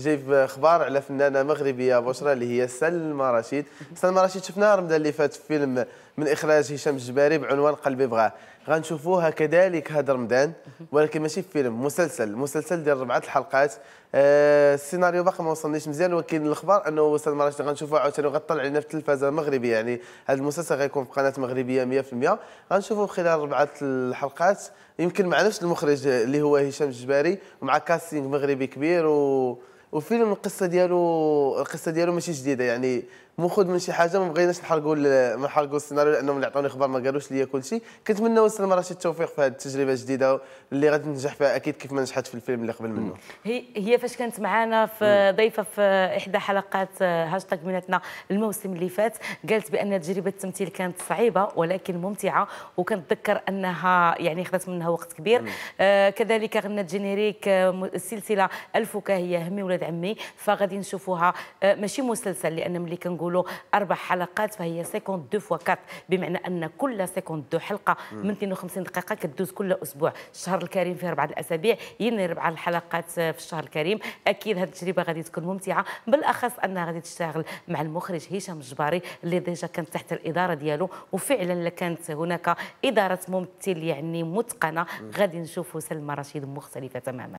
جايب اخبار على فنانه مغربيه بشرى اللي هي سلمى رشيد سلمى رشيد شفناها رمضان اللي فات في فيلم من اخراج هشام الجباري بعنوان قلبي بغاه غنشوفوها كذلك هذا رمضان ولكن ماشي في فيلم مسلسل مسلسل ديال ربعه الحلقات آه، السيناريو باقي ما وصلنيش مزيان ولكن الاخبار انه سلمى رشيد غنشوفوها عاوتاني وغطلع علينا في التلفازه المغربيه يعني هذا المسلسل غيكون في قناه مغربيه 100% غنشوفوه خلال ربعه الحلقات يمكن مع نفس المخرج اللي هو هشام الجباري ومع كاستينغ مغربي كبير و وفيلم القصه ديالو القصه ديالو ماشي جديده يعني مخذ من شي حاجه ما بغيناش نحرقوا ما نحرقوا السيناريو لانهم اللي عطوني خبر ما قالوش ليا كلشي كنتمنى وسلمى رشيد التوفيق في هذه التجربه الجديده اللي غادي تنجح فيها اكيد كيف ما نجحت في الفيلم اللي قبل منه هي هي فاش كانت معنا في ضيفه في احدى حلقات آه، هاشتاغ بيناتنا الموسم اللي فات قالت بان تجربه التمثيل كانت صعيبه ولكن ممتعه وكنتذكر انها يعني خذت منها وقت كبير آه كذلك غنت جينيريك السلسله آه، الفكاهيه همي ولاد استاذ عمي فغادي نشوفوها آه، ماشي مسلسل لان ملي كنقولوا اربع حلقات فهي دو فوا كات بمعنى ان كل دو حلقه من 52 دقيقه كدوز كل اسبوع الشهر الكريم فيه اربعه الاسابيع يعني اربع الحلقات آه، في الشهر الكريم اكيد هذه التجربه غادي تكون ممتعه بالاخص انها غادي تشتغل مع المخرج هشام الجباري اللي ديجا كانت تحت الاداره ديالو وفعلا كانت هناك اداره ممثل يعني متقنه غادي نشوفوا سلمى رشيد مختلفه تماما